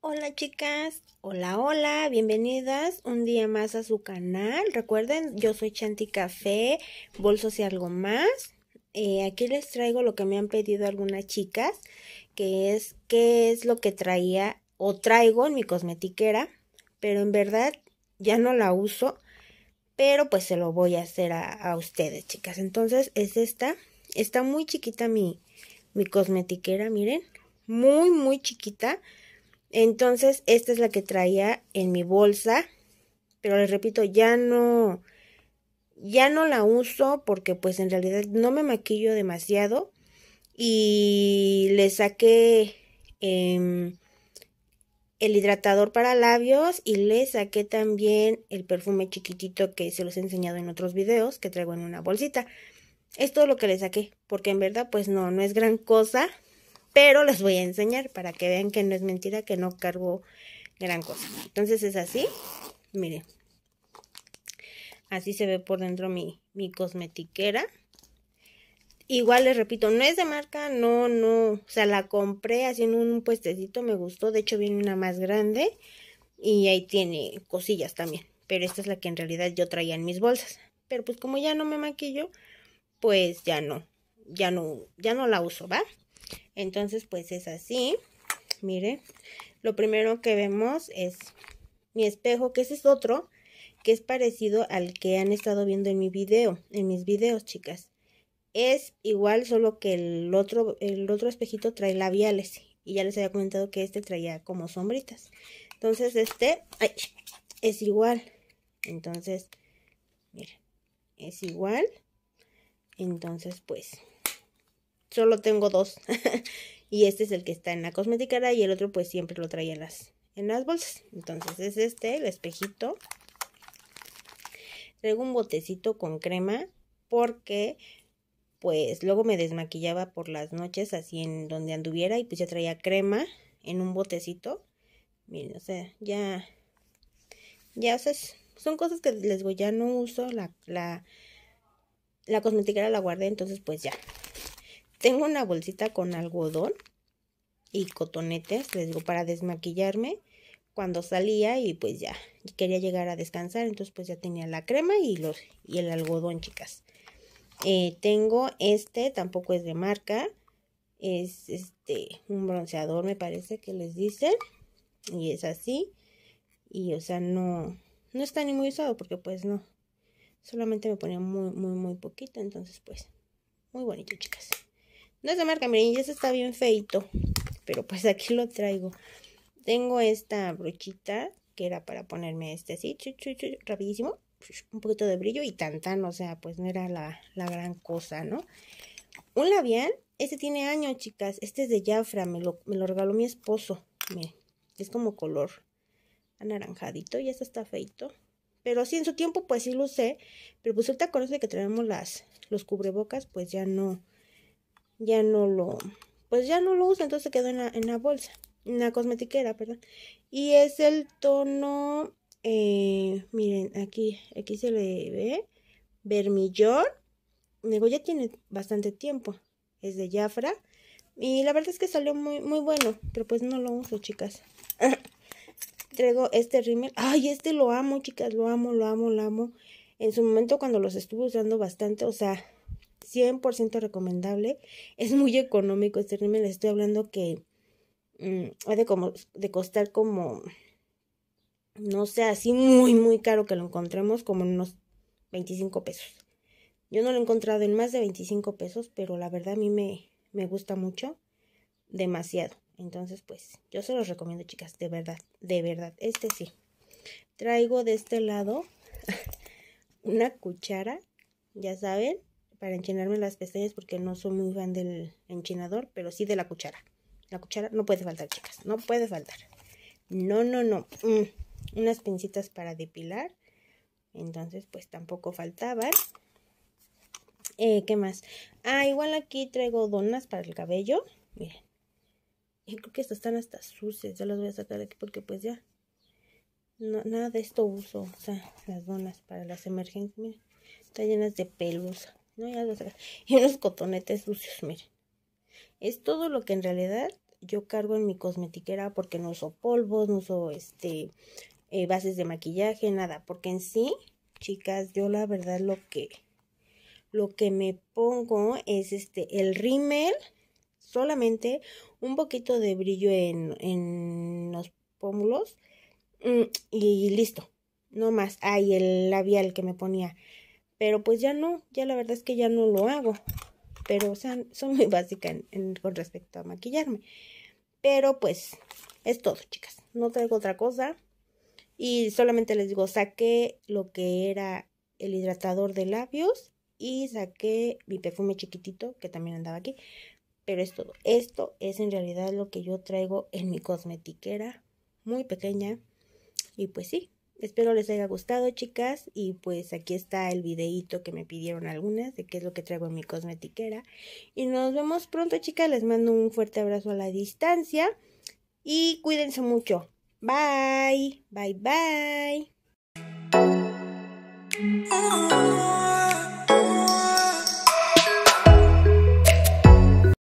Hola chicas, hola, hola, bienvenidas un día más a su canal. Recuerden, yo soy Chanti Café, bolsos y algo más. Eh, aquí les traigo lo que me han pedido algunas chicas, que es qué es lo que traía o traigo en mi cosmetiquera, pero en verdad ya no la uso pero pues se lo voy a hacer a, ustedes, chicas. Entonces es esta. Está muy chiquita mi, mi cosmetiquera, miren. Muy, muy chiquita. Entonces, esta es la que traía en mi bolsa. Pero les repito, ya no. Ya no la uso porque pues en realidad no me maquillo demasiado. Y le saqué. Em, el hidratador para labios y le saqué también el perfume chiquitito que se los he enseñado en otros videos que traigo en una bolsita. Es todo lo que le saqué, porque en verdad pues no, no es gran cosa, pero les voy a enseñar para que vean que no es mentira, que no cargo gran cosa. Entonces es así, miren, así se ve por dentro mi, mi cosmetiquera. Igual les repito, no es de marca, no, no, o sea, la compré haciendo un puestecito, me gustó, de hecho viene una más grande y ahí tiene cosillas también, pero esta es la que en realidad yo traía en mis bolsas, pero pues como ya no me maquillo, pues ya no, ya no, ya no la uso, ¿va? Entonces pues es así, mire, lo primero que vemos es mi espejo, que ese es otro, que es parecido al que han estado viendo en mi video, en mis videos, chicas. Es igual, solo que el otro, el otro espejito trae labiales. Y ya les había comentado que este traía como sombritas. Entonces este es igual. Entonces, miren, es igual. Entonces, pues, solo tengo dos. y este es el que está en la cosmeticara y el otro pues siempre lo traía en las, en las bolsas. Entonces es este, el espejito. Traigo un botecito con crema porque pues luego me desmaquillaba por las noches así en donde anduviera y pues ya traía crema en un botecito. Miren, o sea, ya, ya, o sea, son cosas que les digo ya no uso, la, la, la la guardé, entonces pues ya. Tengo una bolsita con algodón y cotonetes, les digo, para desmaquillarme cuando salía y pues ya quería llegar a descansar, entonces pues ya tenía la crema y los y el algodón, chicas. Eh, tengo este, tampoco es de marca. Es este, un bronceador, me parece que les dicen. Y es así. Y o sea, no, no está ni muy usado porque pues no. Solamente me ponía muy, muy, muy poquito. Entonces pues, muy bonito, chicas. No es de marca, miren, ya está bien feito. Pero pues aquí lo traigo. Tengo esta brochita que era para ponerme este así, chu, rapidísimo un poquito de brillo y tan o sea, pues no era la, gran cosa, ¿no? Un labial, este tiene años, chicas, este es de Jafra, me lo, me lo regaló mi esposo, es como color anaranjadito, y este está feito. Pero sí, en su tiempo, pues sí lo usé. Pero pues ahorita con eso de que traemos las, los cubrebocas, pues ya no, ya no lo, pues ya no lo uso. Entonces quedó en la, en la bolsa, en la cosmetiquera, perdón. Y es el tono eh, miren, aquí, aquí se le ve vermillón. Digo, ya tiene bastante tiempo. Es de Jafra. Y la verdad es que salió muy, muy bueno. Pero pues no lo uso, chicas. Traigo este rímel. Ay, este lo amo, chicas. Lo amo, lo amo, lo amo. En su momento cuando los estuve usando bastante, o sea, 100% recomendable. Es muy económico este rímel. Les estoy hablando que mm, ha como, de costar como no sea así muy, muy caro que lo encontremos, como en unos 25 pesos. Yo no lo he encontrado en más de 25 pesos, pero la verdad a mí me, me gusta mucho, demasiado. Entonces, pues yo se los recomiendo, chicas, de verdad, de verdad. Este sí. Traigo de este lado una cuchara, ya saben, para enchinarme las pestañas porque no soy muy fan del enchinador, pero sí de la cuchara. La cuchara no puede faltar, chicas, no puede faltar. No, no, no. Mm unas pincitas para depilar. Entonces, pues tampoco faltaban. Eh, ¿Qué más? Ah, igual aquí traigo donas para el cabello. Miren. Yo creo que estas están hasta sucias. Ya las voy a sacar de aquí porque pues ya. nada de esto uso. O sea, las donas para las emergencias. Miren. Están llenas de pelos. No, ya las voy Y unos cotonetes sucios, miren. Es todo lo que en realidad yo cargo en mi cosmetiquera porque no uso polvos, no uso este eh, bases de maquillaje, nada, porque en sí, chicas, yo la verdad lo que lo que me pongo es este el rímel, solamente un poquito de brillo en, en los pómulos mm, y listo, no más. hay el labial que me ponía. Pero pues ya no, ya la verdad es que ya no lo hago. Pero, o sea, soy muy básica con respecto a maquillarme. Pero pues es todo, chicas. No traigo otra cosa. Y solamente les digo, saqué lo que era el hidratador de labios y saqué mi perfume chiquitito que también andaba aquí. Pero es todo. Esto es en realidad lo que yo traigo en mi cosmetiquera muy pequeña. Y pues sí, espero les haya gustado chicas. Y pues aquí está el videito que me pidieron algunas de qué es lo que traigo en mi cosmetiquera. Y nos vemos pronto chicas. Les mando un fuerte abrazo a la distancia. Y cuídense mucho. Bye! Bye-bye! Oh,